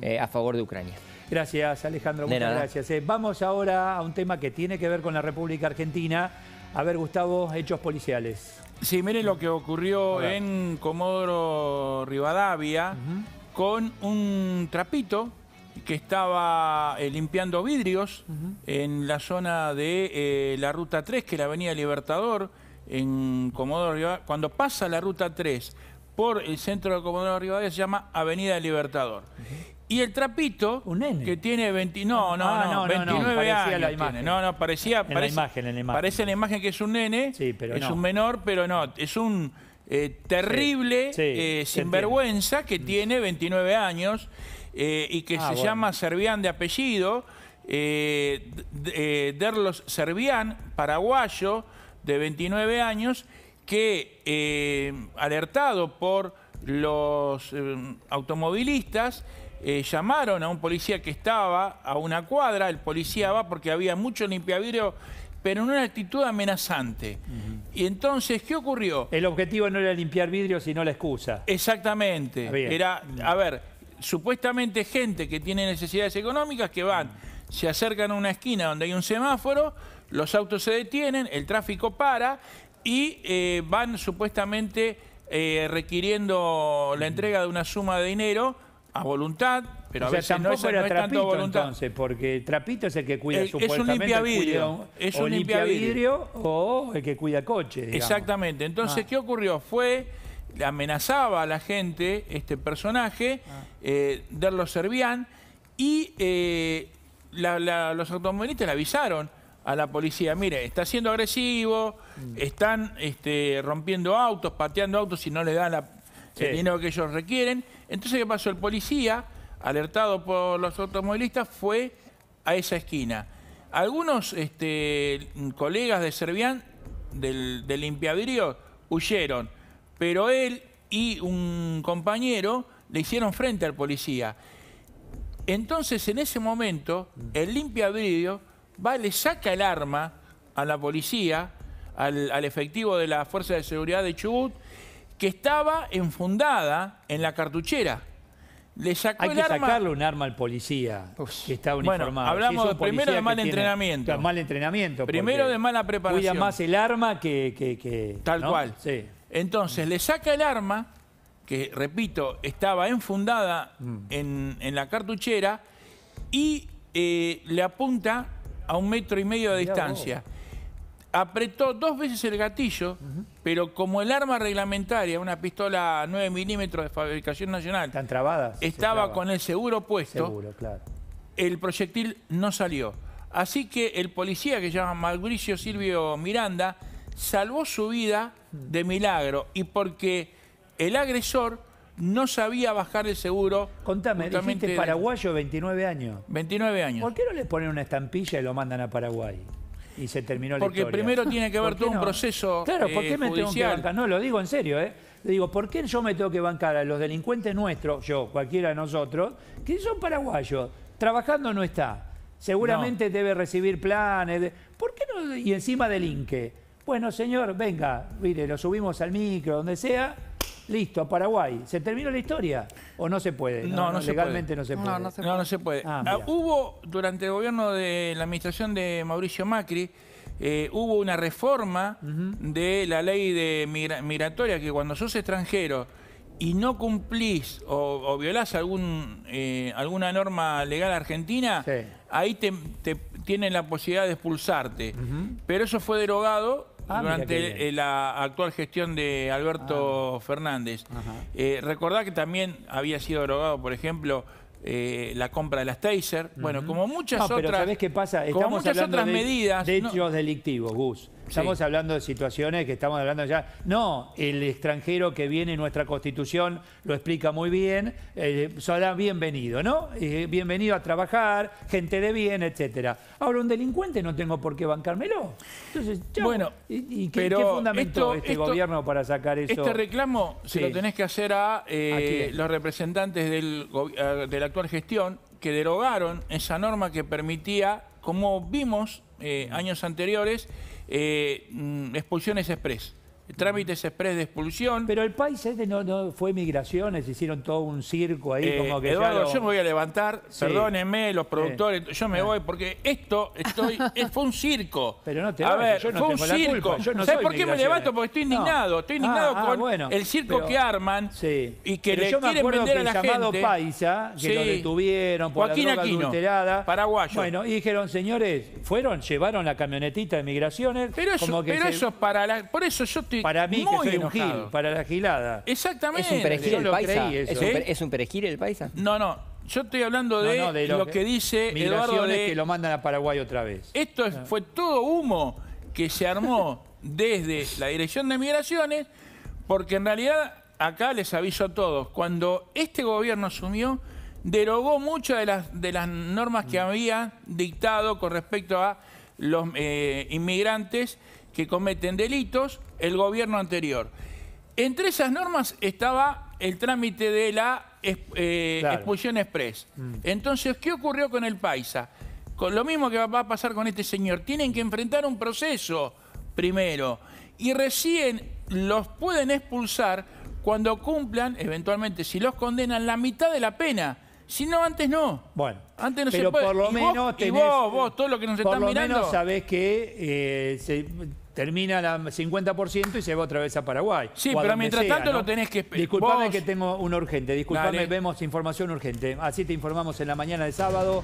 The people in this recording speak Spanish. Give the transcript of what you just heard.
Eh, a favor de Ucrania. Gracias Alejandro, muchas gracias. Eh, vamos ahora a un tema que tiene que ver con la República Argentina. A ver, Gustavo, hechos policiales. Sí, miren lo que ocurrió en Comodoro Rivadavia con un trapito que estaba eh, limpiando vidrios en la zona de la Ruta 3, que es la Avenida Libertador, en Comodoro Cuando pasa la Ruta 3 por el centro de Comodoro Rivadavia se llama Avenida del Libertador. Y el trapito, que tiene no, no, 29 años. No, no, parecía. parece, la imagen, Parece la imagen que es un nene, pero es un menor, pero no, es un eh, terrible eh, sinvergüenza que mm. tiene 29 años eh, y que ah, se llama Servián de apellido, Derlos Servián, paraguayo de 29 años que, eh, alertado por los eh, automovilistas, eh, llamaron a un policía que estaba a una cuadra, el policía va porque había mucho limpiavidrio, pero en una actitud amenazante. Y entonces, ¿qué ocurrió? El objetivo no era limpiar vidrio, sino la excusa. Exactamente. Era, mm. a ver, supuestamente gente que tiene necesidades económicas que van, mm. se acercan a una esquina donde hay un semáforo, los autos se detienen, el tráfico para y eh, van supuestamente eh, requiriendo la entrega de una suma de dinero a voluntad, pero a veces no, es, tanto voluntad. entonces, porque Trapito es el que cuida supuestamente. Es un limpia vidrio. es un limpia o el que cuida coche. Exactamente. Entonces, ah. ¿qué ocurrió? Fue amenazaba a la gente este personaje, ah. eh, Derlo Servián, y eh, los automovilistas le avisaron a la policía, mire, está siendo agresivo, mm. están este, rompiendo autos, pateando autos si no le dan la, el dinero que ellos requieren. Entonces, ¿qué pasó? El policía, alertado por los automovilistas, fue a esa esquina. Algunos este, colegas de Servian, del, limpiadrío, huyeron, pero él y un compañero le hicieron frente al policía. Entonces, en ese momento, mm. el limpiavidrio va, le saca el arma a la policía, al, efectivo de la Fuerza de Seguridad de Chubut, que estaba enfundada en la cartuchera. Le saca Hay que sacarle un arma al policía que está uniformado. hablamos primero de mal entrenamiento. mal entrenamiento. Primero de mala preparación. Cuida más el arma que... Tal cual. Entonces, le saca el arma, que, repito, estaba enfundada mm. en, la cartuchera, y eh, le apunta a un metro y medio de distancia. Apretó dos veces el gatillo, pero como el arma reglamentaria, una pistola 9 milímetros de fabricación nacional, Tan trabada estaba con el seguro puesto, claro. el proyectil no salió. Así que el policía, que se llama Mauricio Silvio Miranda, salvó su vida de milagro y porque el agresor no sabía bajar el seguro. Contame, dijiste paraguayo 29 años. 29 años. ¿Por qué no les ponen una estampilla y lo mandan a Paraguay? Y se terminó la Porque primero tiene que haber todo un proceso Claro, ¿por qué eh, me tengo que bancar? No, lo digo en serio, ¿eh? Le digo, ¿por qué yo me tengo que bancar a los delincuentes nuestros, yo, cualquiera de nosotros, que son paraguayos, trabajando no está, seguramente debe recibir planes, ¿por qué no? Y encima delinque. Bueno, señor, venga, mire, lo subimos al micro, donde sea, Listo, Paraguay. ¿Se terminó la historia? ¿O no se puede? legalmente no se puede. No, no se puede. hubo, durante el gobierno de la administración de Mauricio Macri, eh, hubo una reforma de la ley de migratoria que cuando sos extranjero y no cumplís o, violás algún, eh, alguna norma legal argentina, ahí te, tienen la posibilidad de expulsarte. Pero eso fue derogado Ah, durante eh, la actual gestión de Alberto ah, Fernández. Eh, recordá que también había sido derogado, por ejemplo, eh, la compra de las Taser. Bueno, como muchas no, pero otras. ¿sabés qué pasa? Estamos como otras de, medidas. De hechos delictivos, Gus. Estamos hablando de situaciones que estamos hablando ya. No, el extranjero que viene, nuestra constitución lo explica muy bien, eh, será bienvenido, ¿no? Eh, bienvenido a trabajar, gente de bien, etcétera. Ahora, un delincuente no tengo por qué bancármelo. Entonces, bueno, ¿y, qué, fundamento este gobierno para sacar eso? Este reclamo se lo tenés que hacer a, eh, los representantes de la actual gestión que derogaron esa norma que permitía, como vimos eh, años anteriores, Expulsiones eh, mm, expulsiones express trámites express de expulsión. Pero el país este no, no fue migraciones, hicieron todo un circo ahí eh, como que Eduardo, yo me voy a levantar, perdónenme los productores, yo me ah. voy porque esto estoy fue un circo. Pero no te A ver, yo no fue un circo. ¿Sabes por qué me levanto? Porque estoy indignado, estoy indignado ah, ah, con el circo que arman y que le quieren vender a la gente. llamado Paisa, que sí. lo detuvieron por Joaquín la droga adulterada. Bueno, y dijeron, señores, fueron, llevaron la camionetita de migraciones. Pero eso, pero eso para la, por eso yo para mí, que soy un gil, para la gilada. Exactamente. ¿Es un perejil el país? ¿Eh? No, no. Yo estoy hablando de, lo, que dice Eduardo Migraciones que lo mandan a Paraguay otra vez. Esto fue todo humo que se armó desde la Dirección de Migraciones, porque en realidad, acá les aviso a todos, cuando este gobierno asumió, derogó muchas de las, de las normas que había dictado con respecto a los eh, inmigrantes que cometen delitos el gobierno anterior. Entre esas normas estaba el trámite de la eh, expulsión express. Mm. Entonces, ¿qué ocurrió con el Paisa? Con lo mismo que va a pasar con este señor. Tienen que enfrentar un proceso primero y recién los pueden expulsar cuando cumplan, eventualmente, si los condenan, la mitad de la pena si no, antes no. Bueno. Antes no se puede. por lo menos tenés, y vos, vos, todo lo que nos están mirando. Por lo menos sabés que eh, se termina la 50% y se va otra vez a Paraguay. Sí, pero mientras tanto lo tenés que esperar. Disculpame que tengo un urgente. Disculpame, vemos información urgente. Así te informamos en la mañana de sábado.